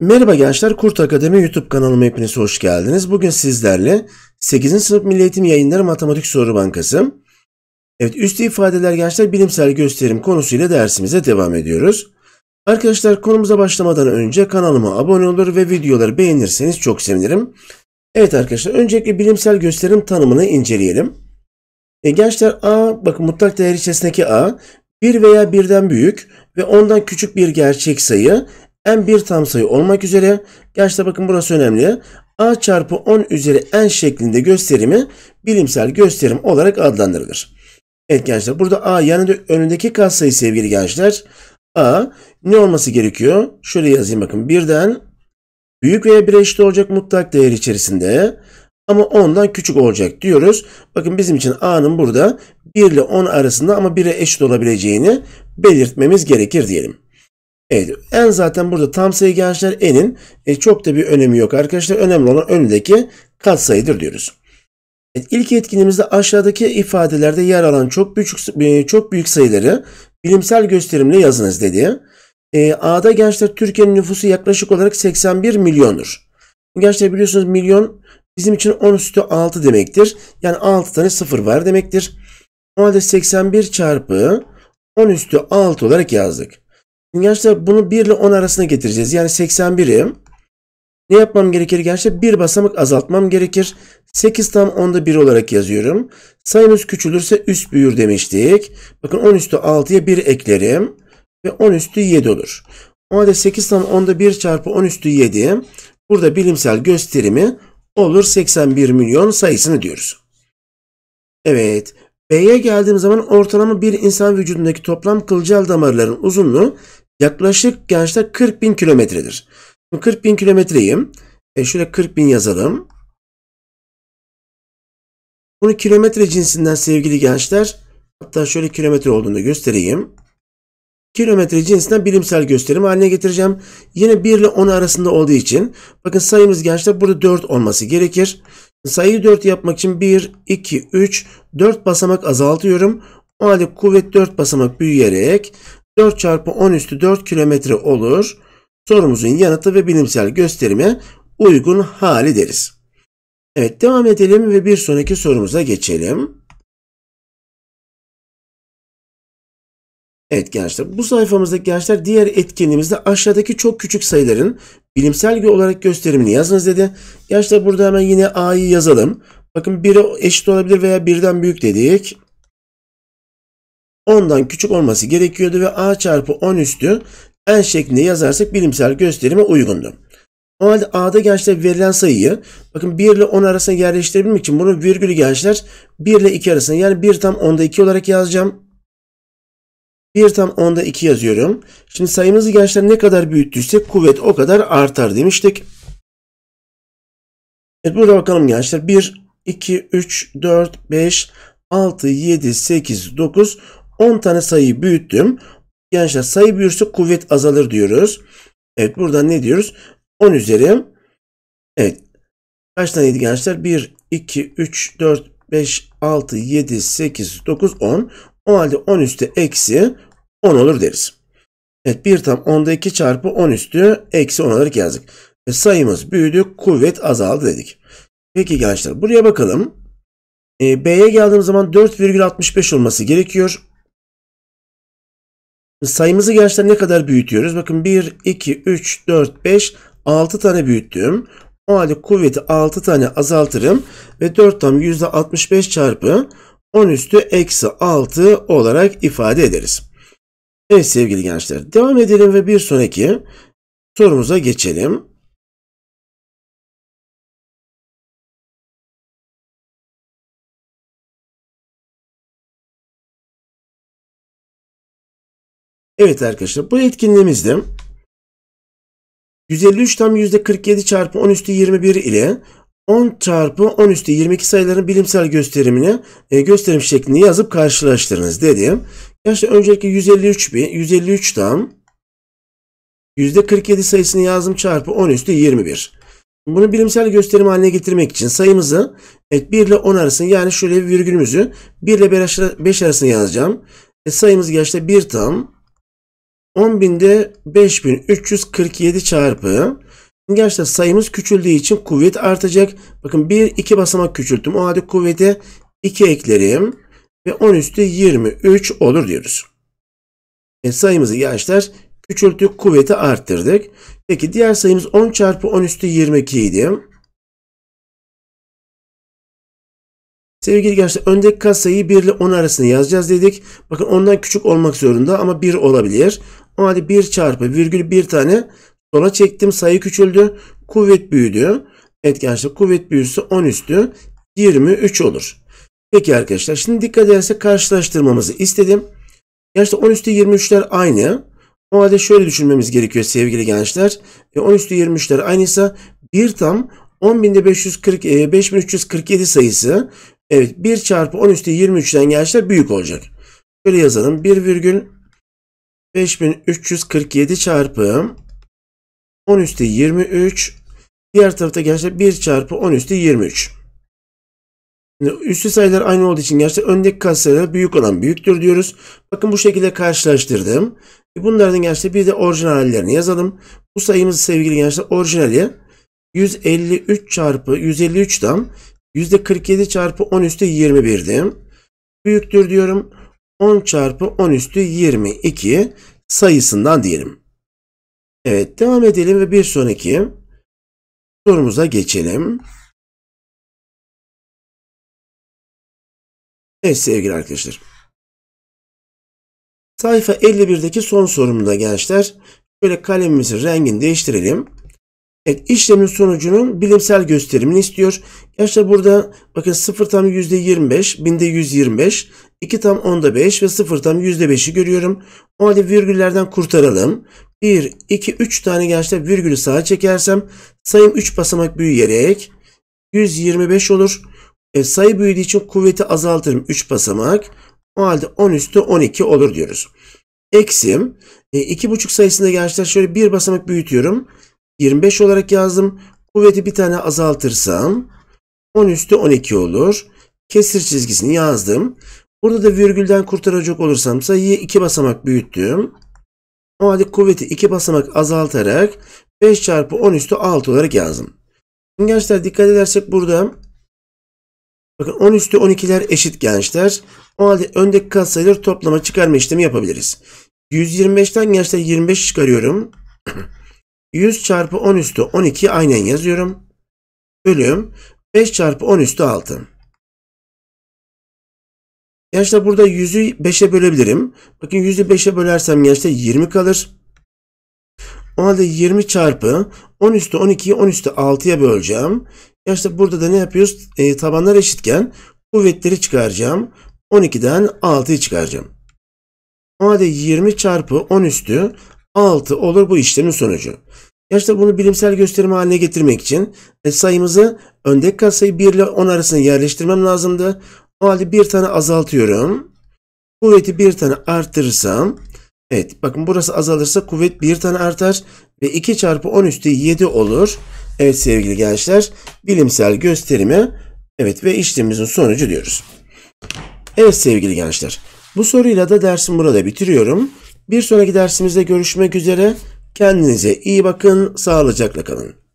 Merhaba gençler, Kurt Akademi YouTube kanalıma hepiniz hoş geldiniz. Bugün sizlerle 8. sınıf Milli Eğitim Yayınları Matematik Soru Bankası. Evet, üstü ifadeler gençler bilimsel gösterim konusuyla dersimize devam ediyoruz. Arkadaşlar konumuza başlamadan önce kanalıma abone olur ve videoları beğenirseniz çok sevinirim. Evet arkadaşlar, öncelikle bilimsel gösterim tanımını inceleyelim. E, gençler A bakın mutlak değer içerisindeki A bir veya birden büyük ve ondan küçük bir gerçek sayı en bir tam sayı olmak üzere gençler bakın burası önemli. A çarpı 10 üzeri n şeklinde gösterimi bilimsel gösterim olarak adlandırılır. Evet gençler burada A yanında önündeki katsayı sevgili gençler. A ne olması gerekiyor? Şöyle yazayım bakın birden büyük veya bir eşit olacak mutlak değer içerisinde ama 10'dan küçük olacak diyoruz. Bakın bizim için A'nın burada 1 ile 10 arasında ama 1'e eşit olabileceğini belirtmemiz gerekir diyelim. Evet, en zaten burada tam sayı gençler enin e, çok da bir önemi yok arkadaşlar. Önemli olan önündeki katsayıdır diyoruz. Evet, ilk etkinliğimizde aşağıdaki ifadelerde yer alan çok büyük e, çok büyük sayıları bilimsel gösterimle yazınız dedi. E, A'da gençler Türkiye'nin nüfusu yaklaşık olarak 81 milyondur. Gençler biliyorsunuz milyon bizim için 10 üstü 6 demektir. Yani 6 tane 0 var demektir. O halde 81 çarpı 10 üstü 6 olarak yazdık. Şimdi gençler bunu 1 ile 10 arasına getireceğiz. Yani 81'i ne yapmam gerekir gençler? Bir basamak azaltmam gerekir. 8 tam 10'da 1 olarak yazıyorum. Sayımız küçülürse üst büyür demiştik. Bakın 10 üstü 6'ya 1 eklerim. Ve 10 üstü 7 olur. O halde 8 tam 10'da 1 çarpı 10 üstü 7. Burada bilimsel gösterimi olur 81 milyon sayısını diyoruz. Evet, B'ye geldiğim zaman ortalama bir insan vücudundaki toplam kılcal damarların uzunluğu yaklaşık gençler 40 bin kilometredir. 40 bin kilometreyim. E şöyle 40 bin yazalım. Bunu kilometre cinsinden sevgili gençler. Hatta şöyle kilometre olduğunu göstereyim kilometre cinsinden bilimsel gösterim haline getireceğim. Yine 1 ile 10 arasında olduğu için bakın sayımız gençler burada 4 olması gerekir. Sayıyı 4 yapmak için 1, 2, 3, 4 basamak azaltıyorum. O halde kuvvet 4 basamak büyüyerek 4 çarpı 10 üstü 4 kilometre olur. Sorumuzun yanıtı ve bilimsel gösterime uygun hali deriz. Evet devam edelim ve bir sonraki sorumuza geçelim. Evet gençler bu sayfamızdaki gençler diğer etkinliğimizde aşağıdaki çok küçük sayıların bilimsel olarak gösterimini yazınız dedi. Gençler burada hemen yine A'yı yazalım. Bakın 1'e eşit olabilir veya 1'den büyük dedik. 10'dan küçük olması gerekiyordu ve A çarpı 10 üstü en şeklinde yazarsak bilimsel gösterime uygundu. O halde A'da gençler verilen sayıyı bakın 1 ile 10 arasına yerleştirebilmek için bunu virgülü gençler 1 ile 2 arasına yani 1 tam 10'da 2 olarak yazacağım. 1 tam 10'da 2 yazıyorum. Şimdi sayımızı gençler ne kadar büyüttüysek kuvvet o kadar artar demiştik. Evet burada bakalım gençler. 1, 2, 3, 4, 5, 6, 7, 8, 9, 10 tane sayıyı büyüttüm. Gençler sayı büyürse kuvvet azalır diyoruz. Evet burada ne diyoruz? 10 üzeri. Evet. Kaç taneydi gençler? 1, 2, 3, 4, 5, 6, 7, 8, 9, 10. O halde 10 üstü eksi 10 olur deriz. Evet 1 tam 10'da 2 çarpı 10 üstü eksi 10 olarak yazdık. Ve sayımız büyüdü kuvvet azaldı dedik. Peki gençler buraya bakalım. E, B'ye geldiğim zaman 4,65 olması gerekiyor. Sayımızı gençler ne kadar büyütüyoruz? Bakın 1, 2, 3, 4, 5, 6 tane büyüttüm. O halde kuvveti 6 tane azaltırım. Ve 4 tam %65 çarpı 10 üstü eksi 6 olarak ifade ederiz. Evet sevgili gençler devam edelim ve bir sonraki sorumuza geçelim. Evet arkadaşlar bu etkinliğimizde 153 tam %47 çarpı 10 üstü 21 ile 10 çarpı 10 üstü 22 sayıların bilimsel gösterimini e, gösterim şeklini yazıp karşılaştırınız dedim. Gerçi öncelikle 153 bir 153 tam %47 sayısını yazdım çarpı 10 üstü 21. Bunu bilimsel gösterim haline getirmek için sayımızı evet, 1 ile 10 arasını yani şöyle bir virgülümüzü 1 ile 5 arasını yazacağım. E, sayımız gerçi 1 tam 10.000'de 5.347 çarpı Gençler sayımız küçüldüğü için kuvvet artacak. Bakın 1, 2 basamak küçülttüm. O halde kuvvete 2 eklerim ve 10 üstü 23 olur diyoruz. E sayımızı gençler küçülttük, kuvveti arttırdık. Peki diğer sayımız 10 çarpı 10 üstü 22 idi. Sevgili gençler öndeki kat sayıyı 1 ile 10 arasında yazacağız dedik. Bakın ondan küçük olmak zorunda ama 1 olabilir. O halde 1 çarpı virgül 1 tane Sonra çektim sayı küçüldü. Kuvvet büyüdü. Evet gençler kuvvet büyüsü 10 üstü 23 olur. Peki arkadaşlar şimdi dikkat edersek karşılaştırmamızı istedim. Gençler 10 üstü 23'ler aynı. O halde şöyle düşünmemiz gerekiyor sevgili gençler. E 10 üstü 23'ler aynıysa bir tam 10.540 5347 e, sayısı evet 1 çarpı 10 üstü 23'ten gençler büyük olacak. Şöyle yazalım. 1 virgül 5347 çarpı 10 üstü 23. Diğer tarafta gençler 1 çarpı 10 üstü 23. Şimdi üstü sayılar aynı olduğu için gençler öndeki katsayılar büyük olan büyüktür diyoruz. Bakın bu şekilde karşılaştırdım. E bunlardan gençler bir de orijinal hallerini yazalım. Bu sayımız sevgili gençler orijinali 153 çarpı 153'dan %47 çarpı 10 üstü 21'di. Büyüktür diyorum. 10 çarpı 10 üstü 22 sayısından diyelim. Evet devam edelim ve bir sonraki sorumuza geçelim. Evet sevgili arkadaşlar. Sayfa 51'deki son sorumda gençler. Şöyle kalemimizin rengini değiştirelim. Evet işlemin sonucunun bilimsel gösterimini istiyor. Gençler burada bakın 0 tam %25, binde 125, 2 tam onda 5 ve 0 tam %5'i görüyorum. O halde virgüllerden kurtaralım. 1, 2, 3 tane gençler virgülü sağa çekersem sayım 3 basamak büyüyerek 125 olur. E, sayı büyüdüğü için kuvveti azaltırım 3 basamak. O halde 10 üstü 12 olur diyoruz. Eksim. E, 2,5 sayısında gençler şöyle bir basamak büyütüyorum. 25 olarak yazdım. Kuvveti bir tane azaltırsam 10 üstü 12 olur. Kesir çizgisini yazdım. Burada da virgülden kurtaracak olursam sayıyı 2 basamak büyüttüm. Amacı kuvveti 2 basamak azaltarak 5 çarpı 10 üstü 6 olarak yazdım. Şimdi gençler dikkat edersek burada bakın 10 üstü 12'ler eşit gençler. O halde öndeki katsayıları toplama çıkarma işlemi yapabiliriz. 125'ten gençler 25 çıkarıyorum. 100 çarpı 10 üstü 12 aynen yazıyorum. Bölüm 5 çarpı 10 üstü 6. Gençler burada 100'ü 5'e bölebilirim. Bakın 100'ü 5'e bölersem gençler 20 kalır. O halde 20 çarpı 10 üstü 12'yi 10 üstü 6'ya böleceğim. Gençler burada da ne yapıyoruz? E, tabanlar eşitken kuvvetleri çıkaracağım. 12'den 6'yı çıkaracağım. O halde 20 çarpı 10 üstü 6 olur bu işlemin sonucu. Gerçi bunu bilimsel gösterim haline getirmek için e, sayımızı öndeki katsayı 1 ile 10 arasına yerleştirmem lazımdı. O halde bir tane azaltıyorum. Kuvveti bir tane arttırırsam evet bakın burası azalırsa kuvvet bir tane artar ve 2 çarpı 10 üstü 7 olur. Evet sevgili gençler bilimsel gösterimi evet ve işlemimizin sonucu diyoruz. Evet sevgili gençler bu soruyla da dersim burada bitiriyorum. Bir sonraki dersimizde görüşmek üzere. Kendinize iyi bakın, sağlıcakla kalın.